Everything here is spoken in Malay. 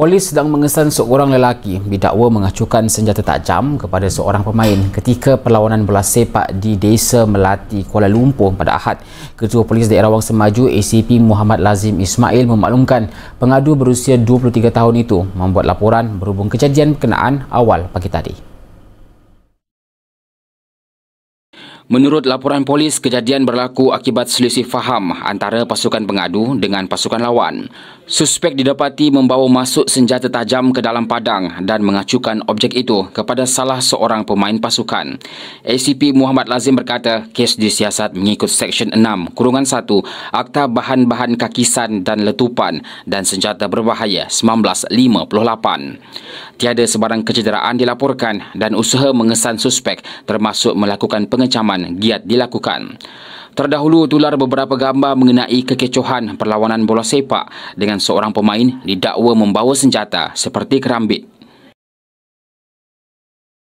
Polis sedang mengesan seorang lelaki didakwa mengacukan senjata tajam kepada seorang pemain ketika perlawanan bola sepak di Desa Melati, Kuala Lumpur pada Ahad. Ketua Polis Daerah Wang Semaju, ACP Muhammad Lazim Ismail memaklumkan pengadu berusia 23 tahun itu membuat laporan berhubung kejadian berkenaan awal pagi tadi. Menurut laporan polis, kejadian berlaku akibat selisih faham antara pasukan pengadu dengan pasukan lawan. Suspek didapati membawa masuk senjata tajam ke dalam padang dan mengacukan objek itu kepada salah seorang pemain pasukan. ACP Muhammad Lazim berkata, kes disiasat mengikut Seksyen 6, Kurungan 1, Akta Bahan-Bahan Kakisan dan Letupan dan Senjata Berbahaya 1958 tiada sebarang kecederaan dilaporkan dan usaha mengesan suspek termasuk melakukan pengecaman giat dilakukan. Terdahulu tular beberapa gambar mengenai kekecohan perlawanan bola sepak dengan seorang pemain didakwa membawa senjata seperti kerambit.